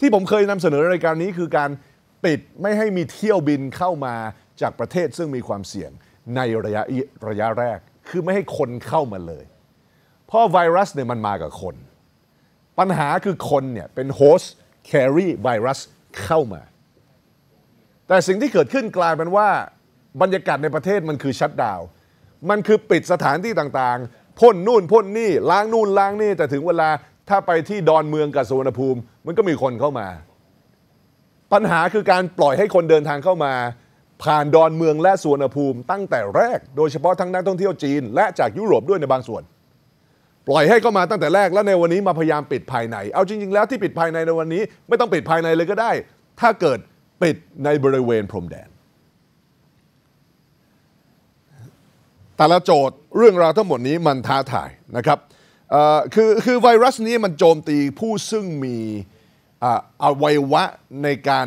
ที่ผมเคยนำเสนอรายการนี้คือการปิดไม่ให้มีเที่ยวบินเข้ามาจากประเทศซึ่งมีความเสี่ยงในระยะระยะแรก คือไม่ให้คนเข้ามาเลย เพราะไวรัสเนี่ยมันมากับคน ปัญหาคือคนเนี่ยเป็นโฮสต์แครีไวรัสเข้ามา แต่สิ่งที่เกิดขึ้นกลายเป็นว่าบรรยากาศในประเทศมันคือชัดดาวมันคือปิดสถานที่ต่างๆพ่นนู่นพ่นนี่ล้างนู่นล้างนี่แต่ถึงเวลาถ้าไปที่ดอนเมืองกับสุวรรณภูมิมันก็มีคนเข้ามา ปัญหาคือการปล่อยให้คนเดินทางเข้ามา ผ่านดอนเมืองและสุวรรณภูมิตั้งแต่แรก โดยเฉพาะทั้งนักท่องเที่ยวจีนและจากยุโรปด้วยในบางส่วน ปล่อยให้เข้ามาตั้งแต่แรกและในวันนี้มาพยายามปิดภายใน เอาจริงๆ แล้วที่ปิดภายในในวันนี้ไม่ต้องปิดภายในเลยก็ได้ ถ้าเกิดปิดในบริเวณพรมแดนแต่ละโจทย์ เรื่องราวทั้งหมดนี้มันท้าทายนะครับคือ คือไวรัสนี้มันโจมตีผู้ซึ่งมีอวัยวะในการ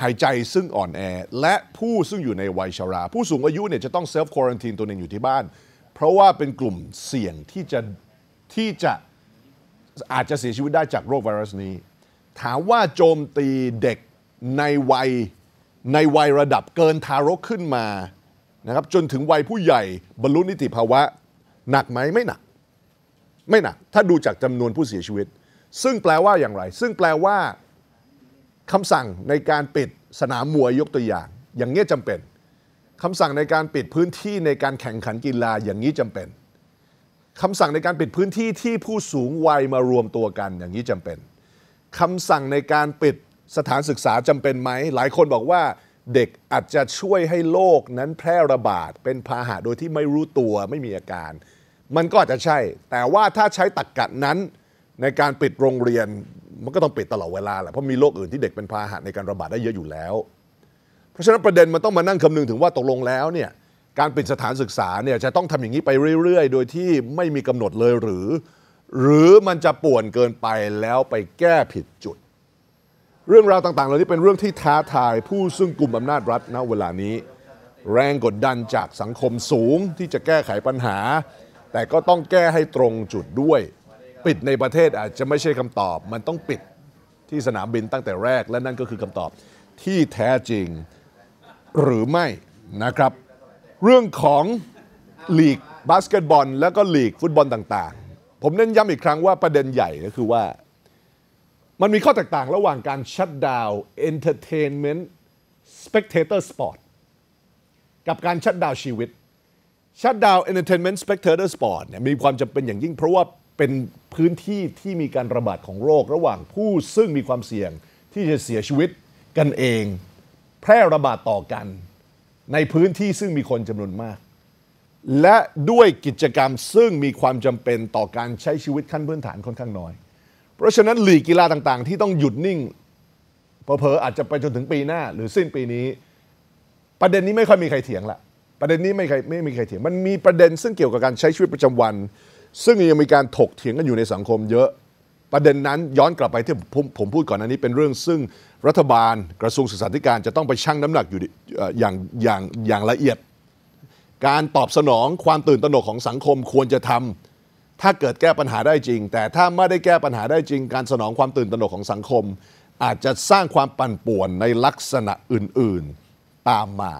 หายใจซึ่งอ่อนแอ และผู้ซึ่งอยู่ในวัยชรา ผู้สูงอายุเนี่ยจะต้องเซฟควอรันทีนตัวเองอยู่ที่บ้าน เพราะว่าเป็นกลุ่มเสี่ยงที่จะที่จะอาจจะเสียชีวิตได้จากโรคไวรัสนี้ ถามว่าโจมตีเด็กในวัยในวัยระดับเกินทารกขึ้นมานะครับจนถึงวัยผู้ใหญ่บรรลุนิติภาวะหนักไหมไม่หนักไม่หนักถ้าดูจากจำนวนผู้เสียชีวิต ซึ่งแปลว่าอย่างไร ซึ่งแปลว่า คำสั่งในการปิดสนามมวยยกตัวอย่าง อย่างนี้จำเป็น คำสั่งในการปิดพื้นที่ในการแข่งขันกีฬาอย่างนี้จำเป็น คำสั่งในการปิดพื้นที่ที่ผู้สูงวัยมารวมตัวกันอย่างนี้จำเป็น คำสั่งในการปิดสถานศึกษาจำเป็นไหม หลายคนบอกว่า เด็กอาจจะช่วยให้โรคนั้นแพร่ระบาดเป็นพาหะโดยที่ไม่รู้ตัวไม่มีอาการมันก็อาจจะใช่ แต่ว่าถ้าใช้ตักกะนั้นในการปิดโรงเรียน มันก็ต้องปิดตลอดเวลาแหละ เพราะมีโรคอื่นที่เด็กเป็นพาหะในการระบาดได้เยอะอยู่แล้ว เพราะฉะนั้นประเด็นมันต้องมานั่งคำนึงถึงว่าตกลงแล้วเนี่ย การปิดสถานศึกษาเนี่ยจะต้องทำอย่างนี้ไปเรื่อยๆ โดยที่ไม่มีกำหนดเลยหรือ หรือมันจะป่วนเกินไปแล้วไปแก้ผิดจุด เรื่องราวต่างๆ เหล่านี้เป็นเรื่องที่ท้าทายผู้ซึ่งกลุ่มอำนาจรัฐณเวลานี้แรงกดดันจากสังคมสูงที่จะแก้ไขปัญหาแต่ก็ต้องแก้ให้ตรงจุดด้วย ปิดในประเทศอาจจะไม่ใช่คำตอบ มันต้องปิดที่สนามบินตั้งแต่แรกและนั่นก็คือคำตอบที่แท้จริงหรือไม่นะครับ เรื่องของ ลีกบาสเกตบอล และก็ลีกฟุตบอลต่างๆ ผมเน้นย้ำอีกครั้งว่าประเด็นใหญ่ก็คือว่า มันมีข้อแตกต่างระหว่างการ ชัดดาวน์เอนเตอร์เทนเมนต์สเปกเตอร์สปอร์ตกับการชัดดาวน์ชีวิตชัดดาวเอนเตอร์เทนเมนต์สเปกเตอร์สปอร์ตเนี่ยมีความจำเป็นอย่างยิ่งเพราะว่าเป็นพื้นที่ที่มีการระบาดของโรค ระหว่างผู้ซึ่งมีความเสี่ยงที่จะเสียชีวิตกันเอง แพร่ระบาดต่อกันในพื้นที่ซึ่งมีคนจำนวนมาก และด้วยกิจกรรมซึ่งมีความจำเป็นต่อการใช้ชีวิตขั้นพื้นฐานค่อนข้างน้อย เพราะฉะนั้นหลีกกีฬาต่างๆ ที่ต้องหยุดนิ่งเพอๆอาจจะไปจนถึงปีหน้า หรือสิ้นปีนี้ ประเด็นนี้ไม่ค่อยมีใครเถียงละประเด็นนี้ไม่ใครไม่มีใครเถียง มันมีประเด็นซึ่งเกี่ยวกับการใช้ชีวิตประจำวัน ซึ่งยังมีการถกเถียงกันอยู่ในสังคม เยอะ ประเด็นนั้นย้อนกลับไปที่ผมพูดก่อนอันนี้เป็นเรื่องซึ่งรัฐบาล กระทรวงศึกษาธิการจะต้องไปชั่งน้ำหนักอยู่อย่างอย่างอย่างละเอียด การตอบสนองความตื่นตระหนกของสังคมควรจะทำ ถ้าเกิดแก้ปัญหาได้จริง แต่ถ้าไม่ได้แก้ปัญหาได้จริง การสนองความตื่นตระหนกของสังคม อาจจะสร้างความปั่นป่วนในลักษณะอื่นๆตามมา